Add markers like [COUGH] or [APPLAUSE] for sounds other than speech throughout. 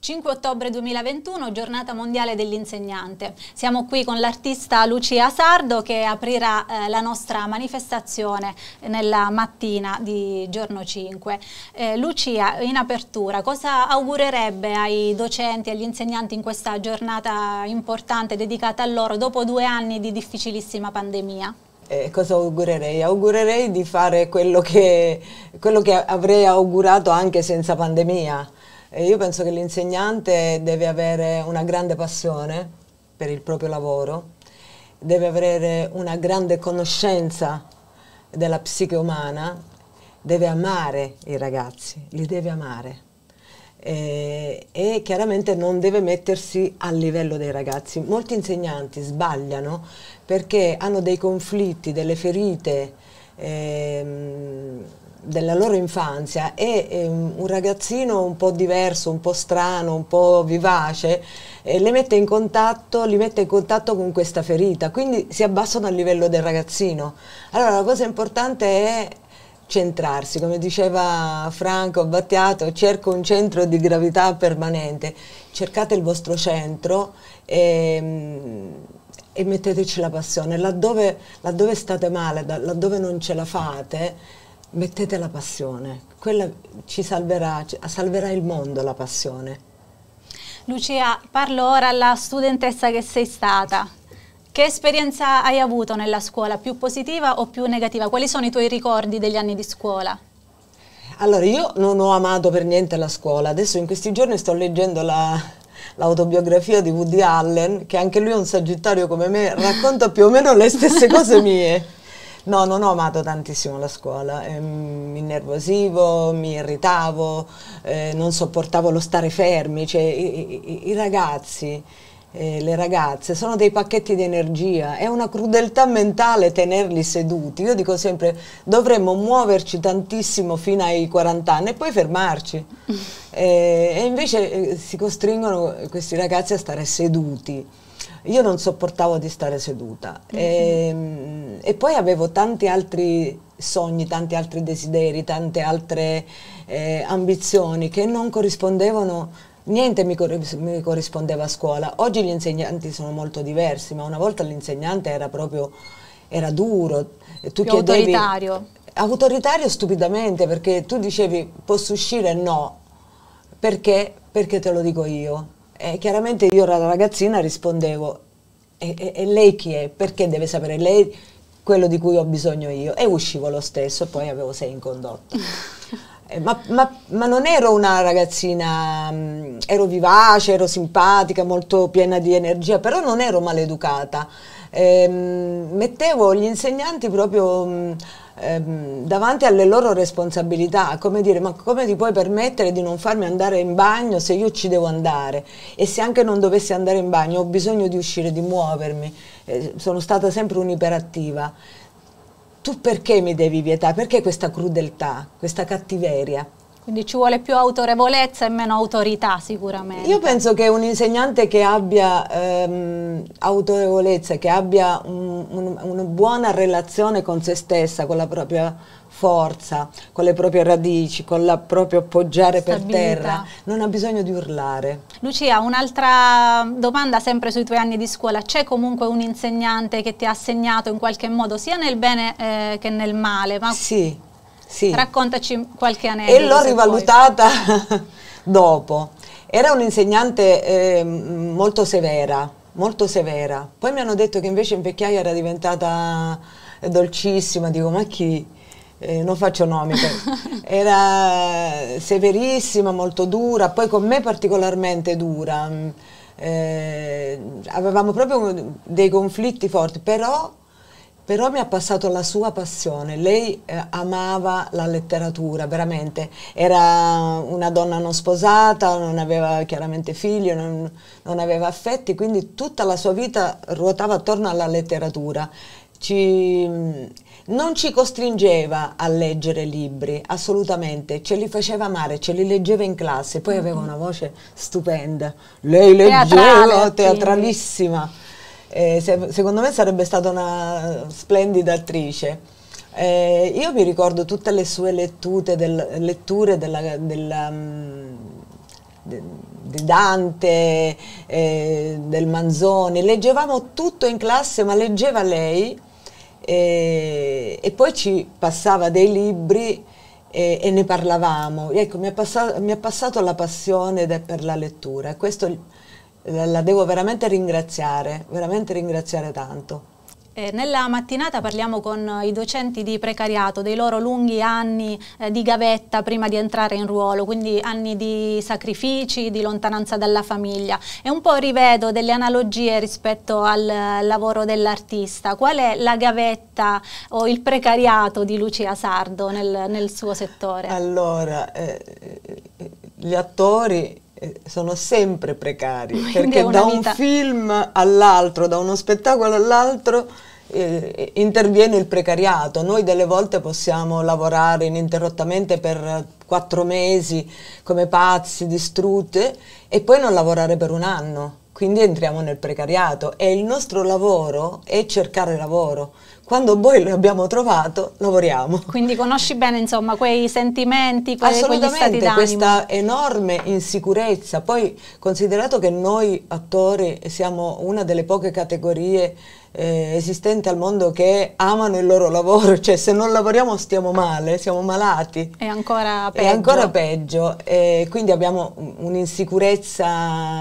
5 ottobre 2021, giornata mondiale dell'insegnante. Siamo qui con l'artista Lucia Sardo che aprirà eh, la nostra manifestazione nella mattina di giorno 5. Eh, Lucia, in apertura, cosa augurerebbe ai docenti e agli insegnanti in questa giornata importante dedicata a loro dopo due anni di difficilissima pandemia? Eh, cosa augurerei? Augurerei di fare quello che, quello che avrei augurato anche senza pandemia, e io penso che l'insegnante deve avere una grande passione per il proprio lavoro, deve avere una grande conoscenza della psiche umana, deve amare i ragazzi, li deve amare. E, e, chiaramente non deve mettersi al livello dei ragazzi. Molti insegnanti sbagliano perché hanno dei conflitti, delle ferite. Ehm, della loro infanzia e ehm, un ragazzino un po' diverso, un po' strano, un po' vivace, eh, mette contatto, li mette in contatto con questa ferita, quindi si abbassano al livello del ragazzino. Allora la cosa importante è centrarsi, come diceva Franco Battiato, cerco un centro di gravità permanente, cercate il vostro centro. Ehm, e metteteci la passione, laddove, laddove state male, laddove non ce la fate, mettete la passione, quella ci salverà, salverà il mondo la passione. Lucia, parlo ora alla studentessa che sei stata. Che esperienza hai avuto nella scuola, più positiva o più negativa? Quali sono i tuoi ricordi degli anni di scuola? Allora, io non ho amato per niente la scuola. Adesso in questi giorni sto leggendo l'autobiografia di Woody Allen, che anche lui è un sagittario come me, racconta più o meno le stesse [LAUGHS] cose mie. No, non ho amato tantissimo la scuola, eh, mi innervosivo, mi irritavo, eh, non sopportavo lo stare fermi, cioè, i, i, i ragazzi... Eh, le ragazze, sono dei pacchetti di energia, è una crudeltà mentale tenerli seduti. Io dico sempre dovremmo muoverci tantissimo fino ai 40 anni e poi fermarci. [LAUGHS] eh, e invece eh, si costringono questi ragazzi a stare seduti io non sopportavo di stare seduta mm-hmm. e, e, poi avevo tanti altri sogni, tanti altri desideri, tante altre eh, ambizioni che non corrispondevano, niente mi, cor- mi, corrispondeva a scuola. Oggi gli insegnanti sono molto diversi, ma una volta l'insegnante era proprio, era duro, tu Più chiedevi... Autoritario. Autoritario stupidamente perché tu dicevi posso uscire? No. Perché? Perché te lo dico io e eh, chiaramente io alla ragazzina rispondevo, e, e, e lei chi è? Perché deve sapere lei quello di cui ho bisogno io? E uscivo lo stesso e poi avevo sei in condotta. [LAUGHS] Eh, ma, ma, ma, non ero una ragazzina, mh, mm, ero vivace, ero simpatica, molto piena di energia, però non ero maleducata. E, ehm, mettevo gli insegnanti proprio... Mh, mm, ehm, davanti alle loro responsabilità, come dire ma come ti puoi permettere di non farmi andare in bagno se io ci devo andare e se anche non dovessi andare in bagno ho bisogno di uscire, di muovermi, eh, sono stata sempre un'iperattiva. Tu perché mi devi vietare? Perché questa crudeltà, questa cattiveria? Quindi ci vuole più autorevolezza e meno autorità sicuramente. Io penso che un insegnante che abbia ehm, autorevolezza, che abbia un, un, una buona relazione con se stessa, con la propria forza, con le proprie radici, con la propria appoggiare Stabilità. per terra, non ha bisogno di urlare. Lucia, un'altra domanda sempre sui tuoi anni di scuola, c'è comunque un insegnante che ti ha segnato in qualche modo sia nel bene eh, che nel male? Ma... Sì, sì. Raccontaci qualche aneddoto. E l'ho rivalutata [LAUGHS] dopo. Era un'insegnante eh, molto severa, molto severa. Poi mi hanno detto che invece in vecchiaia era diventata dolcissima, dico ma chi? Eh, non faccio nomi, [LAUGHS] era severissima, molto dura, poi con me particolarmente dura. Mm, eh, avevamo proprio dei conflitti forti, però però mi ha passato la sua passione. Lei eh, amava la letteratura, veramente. Era una donna non sposata, non aveva chiaramente figli, non, non aveva affetti, quindi tutta la sua vita ruotava attorno alla letteratura. Ci, mm, non ci costringeva a leggere libri, assolutamente, ce li faceva amare, ce li leggeva in classe, poi aveva mm-hmm. una voce stupenda, lei leggeva, teatralissima eh, se, secondo me sarebbe stata una splendida attrice. Eh, io mi ricordo tutte le sue del, letture della, della, mm, de, di Dante, eh, del Manzoni, leggevamo tutto in classe ma leggeva lei eh, e poi ci passava dei libri eh, e ne parlavamo. Ecco, mi ha, passato, passato la passione de, per la lettura, questo la devo veramente ringraziare, veramente ringraziare tanto. Eh, nella mattinata parliamo con eh, i docenti di precariato, dei loro lunghi anni eh, di gavetta prima di entrare in ruolo, quindi anni di sacrifici, di lontananza dalla famiglia. E un po' rivedo delle analogie rispetto al eh, lavoro dell'artista. Qual è la gavetta o il precariato di Lucia Sardo nel, nel suo settore? Allora, gli attori eh, sono sempre precari Quindi perché da vita. un film all'altro, da uno spettacolo all'altro eh, interviene il precariato. Noi delle volte possiamo lavorare ininterrottamente per quattro mesi come pazzi, distrutte e poi non lavorare per un anno quindi entriamo nel precariato e il nostro lavoro è cercare lavoro. Quando poi lo abbiamo trovato, lavoriamo. Quindi conosci bene, insomma, quei sentimenti, que- Assolutamente, questa enorme insicurezza. Poi, considerato che noi attori siamo una delle poche categorie eh, esistenti al mondo che amano il loro lavoro, cioè se non lavoriamo stiamo male, siamo malati. È ancora peggio. È ancora peggio, eh, quindi abbiamo un'insicurezza...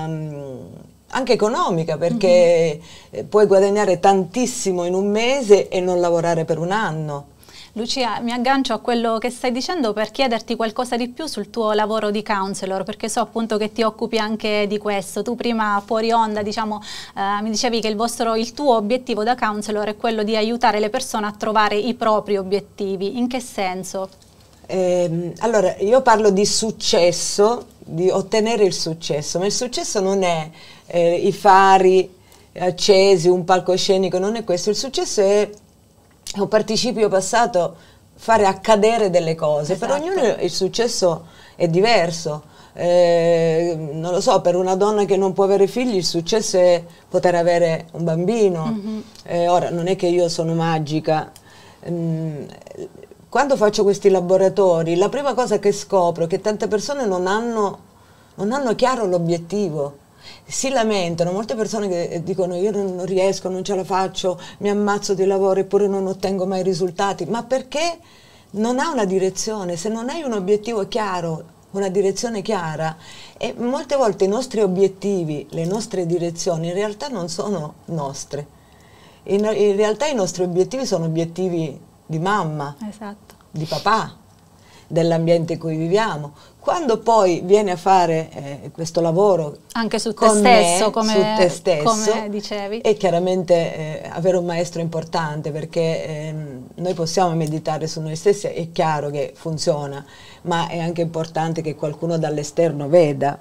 Mh, mm, anche economica perché mm -hmm. puoi guadagnare tantissimo in un mese e non lavorare per un anno. Lucia, mi aggancio a quello che stai dicendo per chiederti qualcosa di più sul tuo lavoro di counselor, perché so appunto che ti occupi anche di questo. Tu prima fuori onda, diciamo, eh, mi dicevi che il, vostro, il tuo obiettivo da counselor è quello di aiutare le persone a trovare i propri obiettivi. In che senso? Eh, allora, io parlo di successo, di ottenere il successo, ma il successo non è eh, i fari accesi, un palcoscenico, non è questo, il successo è un participio passato, fare accadere delle cose, esatto. per ognuno il successo è diverso. Eh, non lo so, per una donna che non può avere figli il successo è poter avere un bambino. Mm-hmm. Eh, ora, non è che io sono magica, mm, quando faccio questi laboratori, la prima cosa che scopro è che tante persone non hanno, non hanno chiaro l'obiettivo. Si lamentano, molte persone che eh, dicono io non riesco, non ce la faccio, mi ammazzo di lavoro eppure non ottengo mai risultati, ma perché non ha una direzione, se non hai un obiettivo chiaro, una direzione chiara, e molte volte i nostri obiettivi, le nostre direzioni in realtà non sono nostre. In, in realtà i nostri obiettivi sono obiettivi di mamma, esatto. di papà, dell'ambiente in cui viviamo. Quando poi viene a fare eh, questo lavoro anche su te stesso, me, come, su te stesso come dicevi, è chiaramente eh, avere un maestro importante perché eh, noi possiamo meditare su noi stessi, è chiaro che funziona, ma è anche importante che qualcuno dall'esterno veda.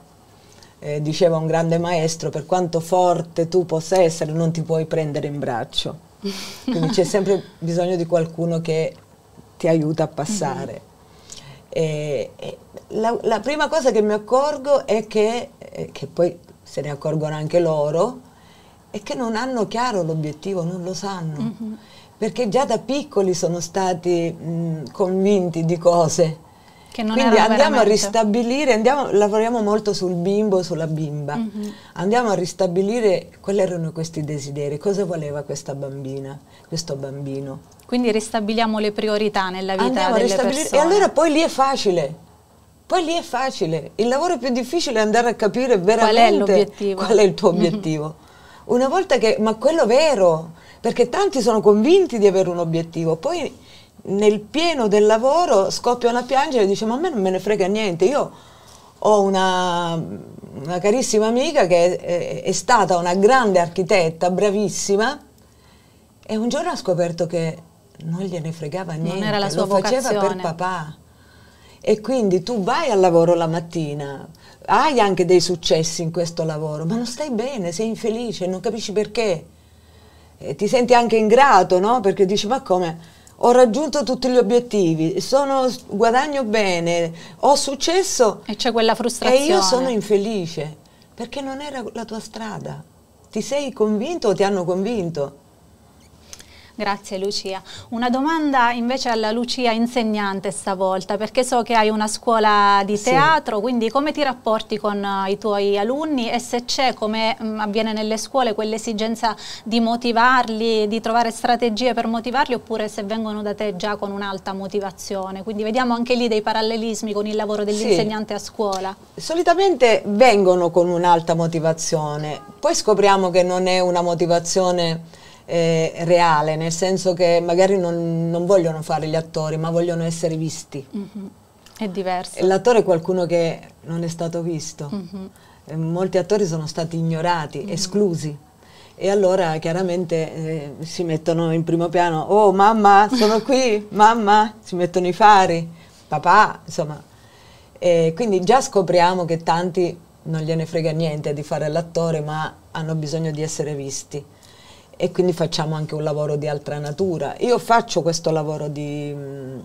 Eh, diceva un grande maestro, per quanto forte tu possa essere, non ti puoi prendere in braccio quindi c'è sempre bisogno di qualcuno che ti aiuta a passare. Mm-hmm. E, e la, la, prima cosa che mi accorgo è che, eh, che poi se ne accorgono anche loro, è che non hanno chiaro l'obiettivo, non lo sanno. Mm-hmm perché già da piccoli sono stati mh, convinti di cose che non Quindi andiamo veramente. a ristabilire, andiamo, lavoriamo molto sul bimbo, sulla bimba, mm-hmm. andiamo a ristabilire quali erano questi desideri, cosa voleva questa bambina, questo bambino. Quindi ristabiliamo le priorità nella vita andiamo delle persone. E allora poi lì è facile, poi lì è facile. Il lavoro più difficile è andare a capire veramente qual è, qual è il tuo mhm. obiettivo. Una volta che, ma quello vero, perché tanti sono convinti di avere un obiettivo, poi nel pieno del lavoro scoppiano a piangere e dicono ma a me non me ne frega niente, io ho una, una carissima amica che è, è, stata una grande architetta, bravissima, e un giorno ha scoperto che non gliene fregava niente, non era la sua lo vocazione. faceva per papà. E quindi tu vai al lavoro la mattina, hai anche dei successi in questo lavoro, ma non stai bene, sei infelice, non capisci perché. E ti senti anche ingrato, no? Perché dici ma come? ho raggiunto tutti gli obiettivi, sono, guadagno bene, ho successo. E c'è quella frustrazione. E io sono infelice perché non era la tua strada. Ti sei convinto o ti hanno convinto? Grazie Lucia. Una domanda invece alla Lucia insegnante stavolta, perché so che hai una scuola di teatro, sì. quindi come ti rapporti con eh, i tuoi alunni e se c'è, come mm, avviene nelle scuole, quell'esigenza di motivarli, di trovare strategie per motivarli oppure se vengono da te già con un'alta motivazione? Quindi vediamo anche lì dei parallelismi con il lavoro dell'insegnante sì. a scuola. Solitamente vengono con un'alta motivazione, poi scopriamo che non è una motivazione eh, reale, nel senso che magari non, non, vogliono fare gli attori, ma vogliono essere visti. Mm -hmm. È diverso. L'attore è qualcuno che non è stato visto. Mm -hmm. molti attori sono stati ignorati, mm -hmm. esclusi. E allora chiaramente eh, si mettono in primo piano, oh mamma, sono qui, [LAUGHS] mamma, si mettono i fari, papà, insomma. E quindi già scopriamo che tanti non gliene frega niente di fare l'attore, ma hanno bisogno di essere visti e quindi facciamo anche un lavoro di altra natura. Io faccio questo lavoro di, mm,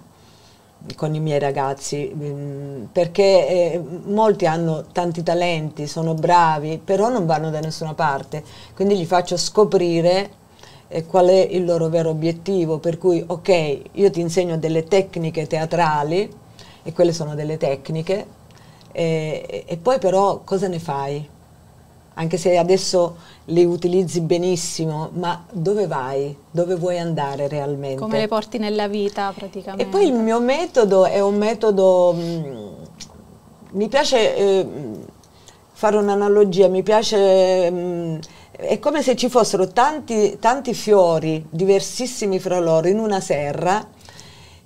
con i miei ragazzi mm, perché eh, molti hanno tanti talenti, sono bravi, però non vanno da nessuna parte, quindi gli faccio scoprire eh, qual è il loro vero obiettivo, per cui ok, io ti insegno delle tecniche teatrali e quelle sono delle tecniche, eh, e poi però cosa ne fai? anche se adesso le utilizzi benissimo, ma dove vai? Dove vuoi andare realmente? Come le porti nella vita praticamente. E poi il mio metodo è un metodo, mh, mm, mi piace eh, fare un'analogia, mi piace... Mh, mm, è come se ci fossero tanti, tanti fiori diversissimi fra loro in una serra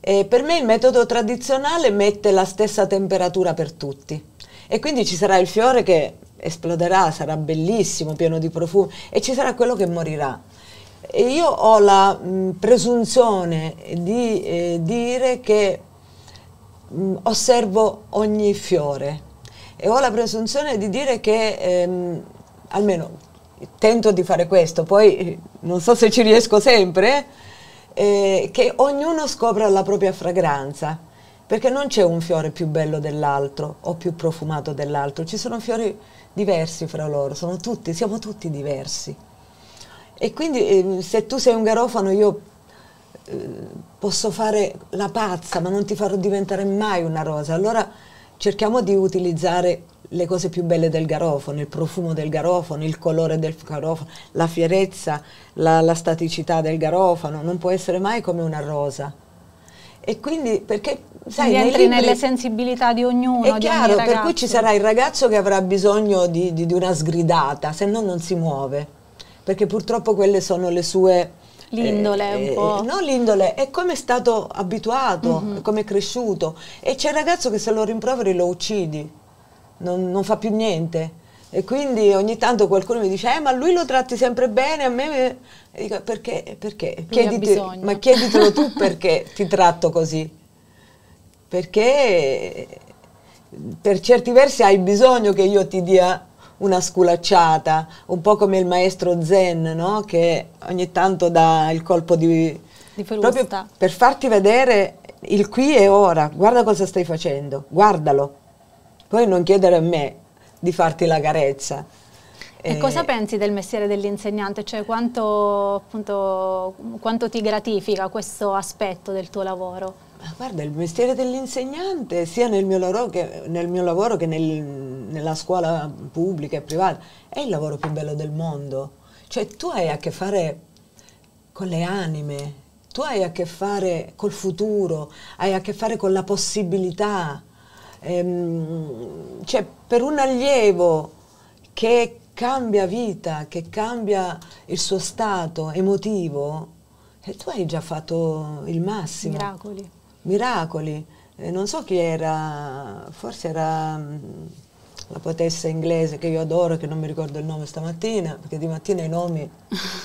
eh, per me il metodo tradizionale mette la stessa temperatura per tutti e quindi ci sarà il fiore che esploderà, sarà bellissimo, pieno di profumi e ci sarà quello che morirà. E io ho la mh, mm, presunzione di eh, dire che mh, mm, osservo ogni fiore e ho la presunzione di dire che ehm, almeno tento di fare questo, poi non so se ci riesco sempre, eh, che ognuno scopra la propria fragranza perché non c'è un fiore più bello dell'altro o più profumato dell'altro, ci sono fiori diversi fra loro, tutti, siamo tutti diversi. E quindi eh, se tu sei un garofano io eh, posso fare la pazza, ma non ti farò diventare mai una rosa. Allora cerchiamo di utilizzare le cose più belle del garofano, il profumo del garofano, il colore del garofano, la fierezza, la, la staticità del garofano, non può essere mai come una rosa e quindi perché sai, quindi entri libri, nelle sensibilità di ognuno. È chiaro, per cui ci sarà il ragazzo che avrà bisogno di, di, di una sgridata, se no non si muove, perché purtroppo quelle sono le sue... Eh, l'indole eh, un po'. Eh, no, l'indole, è come è stato abituato, mm -hmm. come è cresciuto. E c'è il ragazzo che se lo rimproveri lo uccidi, non, non fa più niente e quindi ogni tanto qualcuno mi dice, eh, ma lui lo tratti sempre bene, a me... E dico, perché? Perché? Chiediti, ma chieditelo tu [LAUGHS] perché ti tratto così. Perché per certi versi hai bisogno che io ti dia una sculacciata, un po' come il maestro Zen, no? che ogni tanto dà il colpo di... di proprio per farti vedere il qui e ora, guarda cosa stai facendo, guardalo. Poi non chiedere a me, di farti la carezza. E cosa eh, pensi del mestiere dell'insegnante? Cioè quanto, appunto, quanto, ti gratifica questo aspetto del tuo lavoro? Ma guarda, il mestiere dell'insegnante sia nel mio lavoro che, nel mio lavoro che nel, nella scuola pubblica e privata è il lavoro più bello del mondo. Cioè tu hai a che fare con le anime, tu hai a che fare col futuro, hai a che fare con la possibilità ehm, cioè, per un allievo che cambia vita, che cambia il suo stato emotivo, eh, tu hai già fatto il massimo. Miracoli. Miracoli. Eh, non so chi era, forse era mm, la potessa inglese che io adoro, che non mi ricordo il nome stamattina, perché di mattina i nomi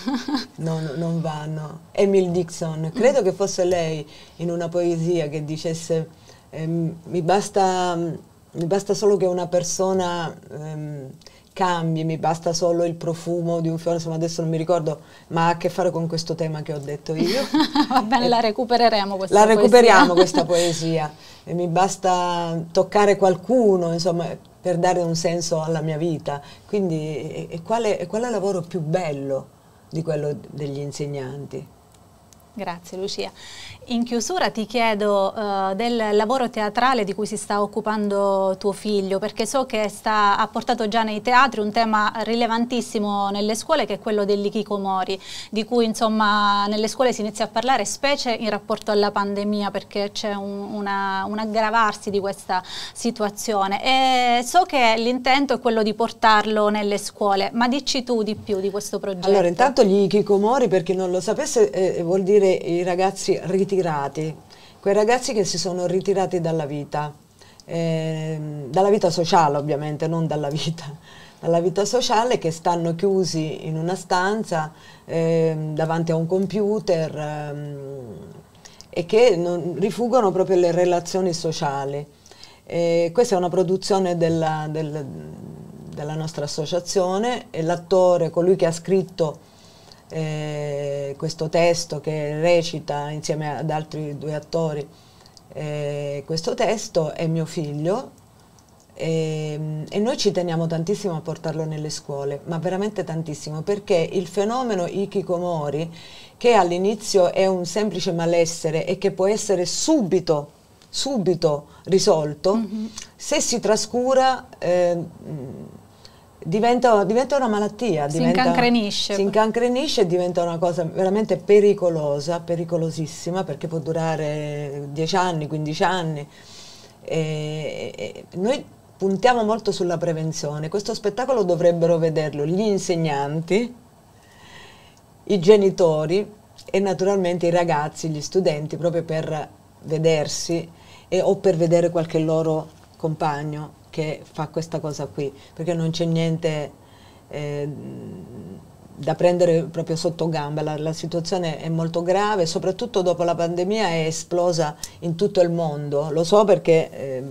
[LAUGHS] non, non vanno. Emil Dixon, credo che fosse lei in una poesia che dicesse ehm, mi, basta, mi, basta, solo che una persona ehm, cambi, mi basta solo il profumo di un fiore, insomma adesso non mi ricordo, ma ha a che fare con questo tema che ho detto io. [LAUGHS] Va bene, la recupereremo questa la poesia. La recuperiamo questa [LAUGHS] poesia e mi basta toccare qualcuno, insomma, per dare un senso alla mia vita. Quindi e, e quale, e quale lavoro più bello di quello degli insegnanti? Grazie Lucia. In chiusura ti chiedo uh, del lavoro teatrale di cui si sta occupando tuo figlio, perché so che sta, ha portato già nei teatri un tema rilevantissimo nelle scuole che è quello dell'ikikomori, di cui insomma nelle scuole si inizia a parlare specie in rapporto alla pandemia perché c'è un, un, aggravarsi di questa situazione e so che l'intento è quello di portarlo nelle scuole, ma dici tu di più di questo progetto. Allora intanto gli ikikomori per chi non lo sapesse eh, vuol dire i ragazzi ritirati, quei ragazzi che si sono ritirati dalla vita, eh, dalla vita sociale ovviamente, non dalla vita, dalla vita sociale che stanno chiusi in una stanza eh, davanti a un computer eh, e che non, rifugono proprio le relazioni sociali. questa è una produzione della, del, della nostra associazione e l'attore, colui che ha scritto eh, questo testo che recita insieme ad altri due attori eh, questo testo è mio figlio e, ehm, e noi ci teniamo tantissimo a portarlo nelle scuole, ma veramente tantissimo, perché il fenomeno Ikikomori, che all'inizio è un semplice malessere e che può essere subito subito risolto mm -hmm. se si trascura eh, Diventa, diventa, una malattia. Si incancrenisce. Si incancrenisce e diventa una cosa veramente pericolosa, pericolosissima, perché può durare 10 anni, 15 anni. E, e noi puntiamo molto sulla prevenzione. Questo spettacolo dovrebbero vederlo gli insegnanti, i genitori e naturalmente i ragazzi, gli studenti, proprio per vedersi e, o per vedere qualche loro compagno che fa questa cosa qui, perché non c'è niente eh, da prendere proprio sotto gamba, la, la, situazione è molto grave, soprattutto dopo la pandemia è esplosa in tutto il mondo, lo so perché eh,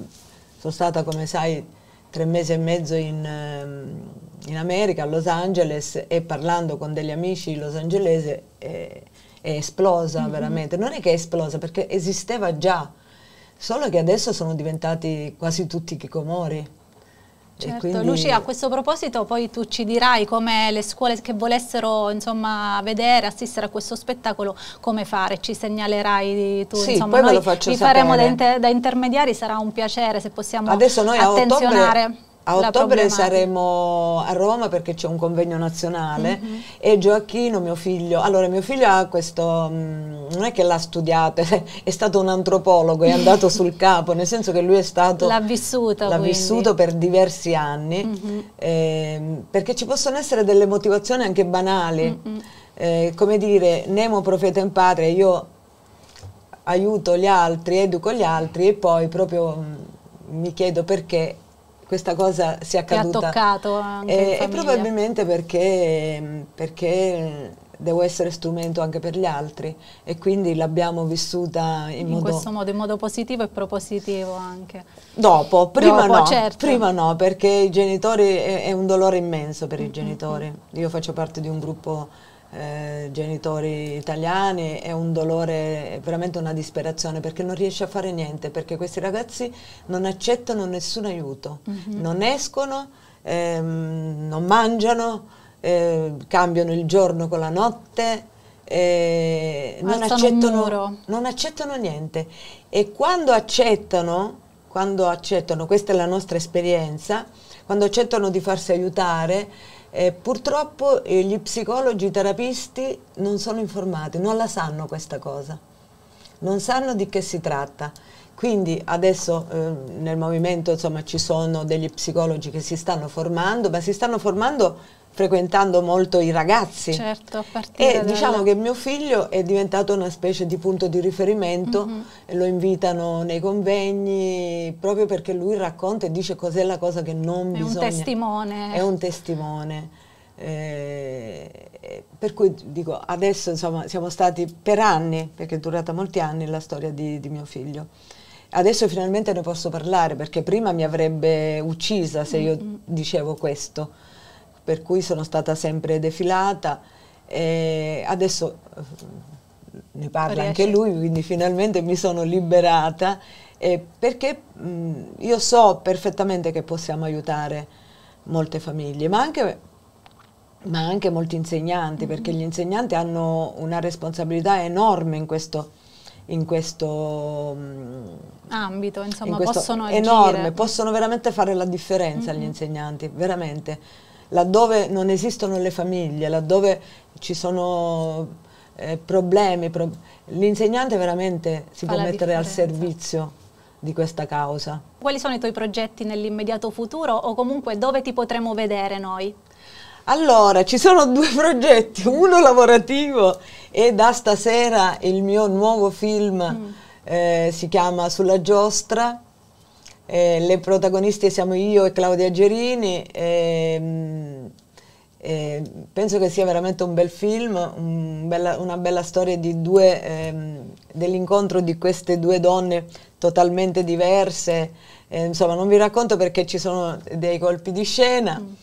sono stata come sai tre mesi e mezzo in, ehm, in, America, a Los Angeles e parlando con degli amici los angelesi eh, è esplosa mm -hmm. veramente, non è che è esplosa perché esisteva già, Solo che adesso sono diventati quasi tutti chicomori. Certo. Lucia, a questo proposito poi tu ci dirai come le scuole che volessero insomma, vedere, assistere a questo spettacolo, come fare, ci segnalerai tu. Sì, insomma, poi noi ve lo faccio vi sapere. faremo da, inter da, intermediari, sarà un piacere se possiamo Adesso noi attenzionare. a ottobre a ottobre saremo a Roma perché c'è un convegno nazionale mm -hmm. e Gioacchino, mio figlio, allora mio figlio ha questo, mm, non è che l'ha studiato, [LAUGHS] è stato un antropologo, è andato [LAUGHS] sul capo, nel senso che lui è stato... L'ha vissuto. L'ha vissuto per diversi anni, mm -hmm. eh, perché ci possono essere delle motivazioni anche banali, mm -hmm. eh, come dire, Nemo profeta in patria, io aiuto gli altri, educo gli altri e poi proprio mh, mm, mi chiedo perché questa cosa sia accaduta. Ti ha toccato anche eh, e, e probabilmente perché, perché devo essere strumento anche per gli altri e quindi l'abbiamo vissuta in, in modo... questo modo, in modo positivo e propositivo anche. Dopo, prima Dopo, no, certo. prima no, perché i genitori è, è un dolore immenso per mm -hmm. i genitori. Io faccio parte di un gruppo eh, genitori italiani è un dolore, è veramente una disperazione perché non riesce a fare niente, perché questi ragazzi non accettano nessun aiuto, mm -hmm. non escono, ehm, non mangiano, eh, cambiano il giorno con la notte. Eh, non, accettano, non accettano niente e quando accettano, quando accettano, questa è la nostra esperienza, quando accettano di farsi aiutare, eh, purtroppo eh, gli psicologi, i terapisti non sono informati, non la sanno questa cosa, non sanno di che si tratta. Quindi adesso eh, nel movimento insomma, ci sono degli psicologi che si stanno formando, ma si stanno formando frequentando molto i ragazzi. Certo, e dalla... diciamo che mio figlio è diventato una specie di punto di riferimento, mm -hmm. lo invitano nei convegni proprio perché lui racconta e dice cos'è la cosa che non è bisogna. È un testimone. È un testimone. Eh, per cui dico, adesso insomma siamo stati per anni, perché è durata molti anni la storia di, di mio figlio. Adesso finalmente ne posso parlare perché prima mi avrebbe uccisa se io mm -hmm. dicevo questo per cui sono stata sempre defilata e adesso ne parla anche lui, quindi finalmente mi sono liberata eh, perché mh, io so perfettamente che possiamo aiutare molte famiglie, ma anche, ma anche molti insegnanti, mm -hmm. perché gli insegnanti hanno una responsabilità enorme in questo, in questo ambito, insomma, in questo possono enorme, agire. possono veramente fare la differenza mm -hmm. gli mm-hmm. insegnanti, veramente laddove non esistono le famiglie, laddove ci sono eh, problemi, pro l'insegnante veramente si Fa può mettere differenza. al servizio di questa causa. Quali sono i tuoi progetti nell'immediato futuro o comunque dove ti potremo vedere noi? Allora, ci sono [LAUGHS] due progetti, uno lavorativo e da stasera il mio nuovo film mm. eh, si chiama Sulla giostra, eh, le protagoniste siamo io e Claudia Gerini. E, ehm, e ehm, penso che sia veramente un bel film, un bella, una bella storia due, ehm, dell'incontro di queste due donne totalmente diverse. Eh, insomma, non vi racconto perché ci sono dei colpi di scena. Mm.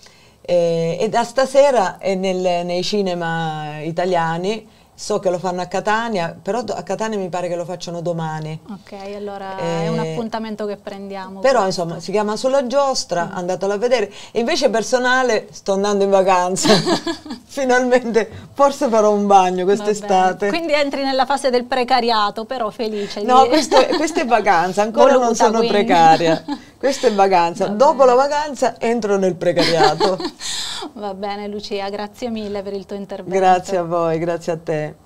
Eh, e da stasera è nel, nei cinema italiani So che lo fanno a Catania, però a Catania mi pare che lo facciano domani. Ok, allora eh, è un appuntamento che prendiamo. Però questo. insomma si chiama Sulla giostra, mm. andatelo a vedere. E invece personale sto andando in vacanza, [LAUGHS] finalmente forse farò un bagno quest'estate. Quindi entri nella fase del precariato, però felice. No, di... questo, questa è vacanza, ancora Voluta, non sono quindi. precaria. [LAUGHS] Questa è vacanza. Va Dopo bene. la vacanza entro nel precariato. [LAUGHS] Va bene Lucia, grazie mille per il tuo intervento. Grazie a voi, grazie a te.